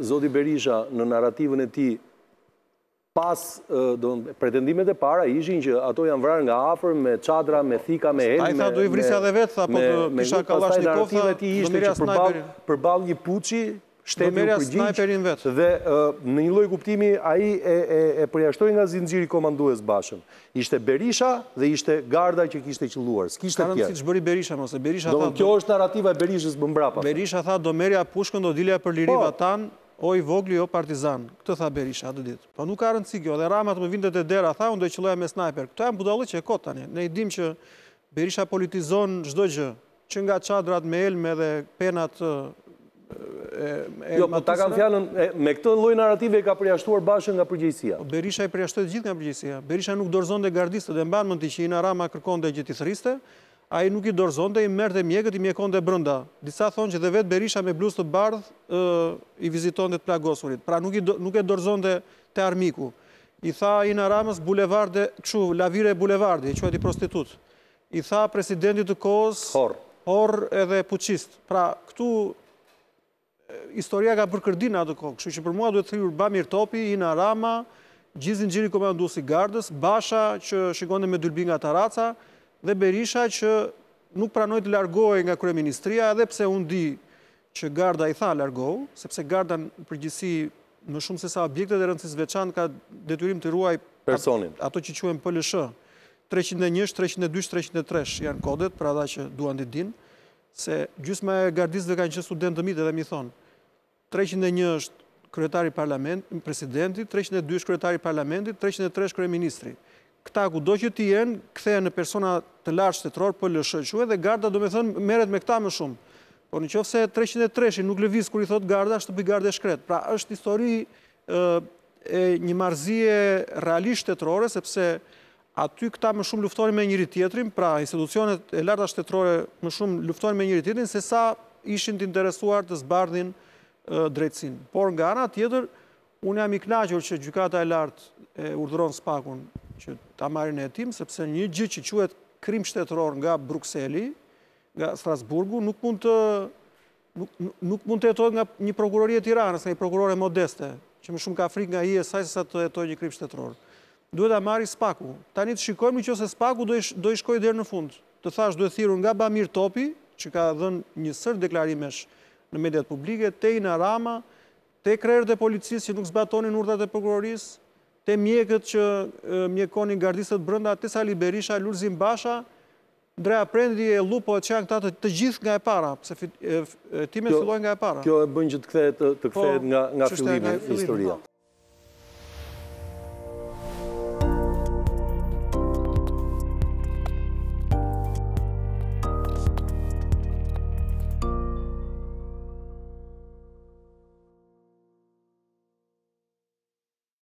Zoti Berisha në narrativën e tij pas do pretendimet e para ishin që ato janë vrarë nga afër me çadra, me thika, me helme. Ai tha do i vrisja edhe vetë, sa po të kisha kallashnikovë. Me ato ishte që përball përball një puçi shtemë u përgjigj. Dhe në një lloj kuptimi ai e e përjashtoi nga zinxhiri komandues bashëm. Ishte Berisha dhe ishte garda që kishte qelluar. S'kishte tjetër. Kanë siç bëri Berisha ose Berisha tha. Do kjo është narrativa e Berishës më mbrapa. Berisha tha do merrja pushkën do dilja për lirivatan. Po, oj i vogli, partizan, këtë tha Berisha atë ditë. Po nuk ka rëndësi kjo, dhe ramat më vindet e dera, tha unë do e qëlloja me snajper. Këto e më budalë që e kotë tani. ne i dim që Berisha politizon shdoj gjë, që nga qadrat me elme dhe penat e Jo, po ta kanë fjanën, me këtë lojnë narrative ka përjashtuar bashën nga përgjëjësia. Berisha i përjashtuar gjithë nga përgjëjësia. Berisha nuk dorëzon dhe gardiste dhe mbanë më të që i në rama kërkon dhe gjithë të thëriste, a i nuk i dorëzon i mërë dhe mjekët i mjekon dhe brënda. Disa thonë që dhe vetë Berisha me blusë të bardhë i viziton dhe të plagosurit. Pra nuk i dorëzon dhe të armiku. I tha i në ramës bulevarde, këshu, lavire e bulevardi, i e ti prostitut. I tha presidentit të kohës... Hor. Hor edhe puqist. Pra, këtu historia ka përkërdin atë kohë. Këshu që për mua duhet të thyrur Bamir Topi, i në ramë, gjizin gjiri si gardës, basha që shikonde me dylbinga taraca, dhe Berisha që nuk pranoj të largohi nga kërë ministria, edhe pse unë di që garda i tha largohu, sepse garda në përgjësi në shumë se sa objekte dhe rëndësis veçan ka detyrim të ruaj personin, ato që quen pëllëshë, 301, 302, 303 janë kodet, pra da që duan të din, se gjysma e gardisve kanë që studentë të mitë edhe mi thonë, 301 është kretari parlamentit, presidenti, 302 është kretari parlamentit, 303 është kreministri këta ku do që ti jenë, këtheja në persona të lartë shtetëror, për po lëshëqu dhe garda do me thënë meret me këta më shumë. Por në qofë se 303 nuk lëvizë kër i thot garda, është të për garda e shkretë. Pra është histori e një marzije realisht shtetërore, sepse aty këta më shumë luftoni me njëri tjetërin, pra institucionet e larta shtetërore më shumë luftoni me njëri tjetërin, se sa ishin të interesuar të zbardhin drejtsin. Por nga ana tjetër, unë jam i knaqër që gjykata e lartë urdhëron spakun që ta marrin e tim, sepse një gjithë që quet krim shtetëror nga Bruxelli, nga Strasburgu, nuk mund të nuk mund të jetoj nga një prokurorie tiranës, nga një prokurore modeste, që më shumë ka frik nga i e saj se sa të jetoj një krim shtetëror. Duhet a marri spaku. Tani të shikojmë një që se spaku do i shkoj dherë në fund. Të thash, duhet thirur nga Bamir Topi, që ka dhenë një sërë deklarimesh në mediat publike, te i në rama, te krejrë dhe policisë që nuk zbatonin e prokurorisë, te mjekët që mjekonin gardisët brënda, te Sali Berisha, Lurzim Basha, Ndreja prendi e lupo e qëra këta të gjithë nga e para, se timet fillojnë nga e para. Kjo e bënjë që të këthejt po, nga fillimit historijat. Po.